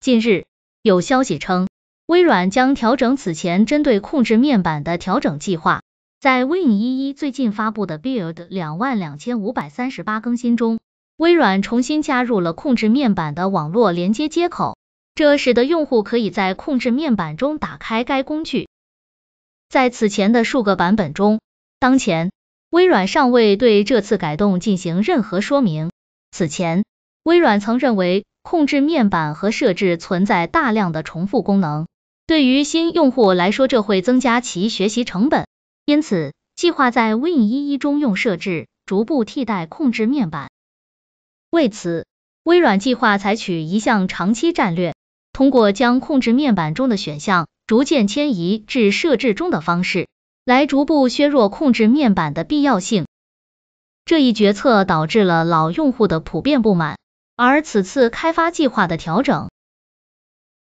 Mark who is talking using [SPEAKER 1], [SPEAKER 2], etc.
[SPEAKER 1] 近日，有消息称，微软将调整此前针对控制面板的调整计划。在 Win 一一最近发布的 Build 两万两千五百三十八更新中，微软重新加入了控制面板的网络连接接口，这使得用户可以在控制面板中打开该工具。在此前的数个版本中，当前微软尚未对这次改动进行任何说明。此前。微软曾认为控制面板和设置存在大量的重复功能，对于新用户来说这会增加其学习成本，因此计划在 Win11 中用设置逐步替代控制面板。为此，微软计划采取一项长期战略，通过将控制面板中的选项逐渐迁移至设置中的方式，来逐步削弱控制面板的必要性。这一决策导致了老用户的普遍不满。而此次开发计划的调整。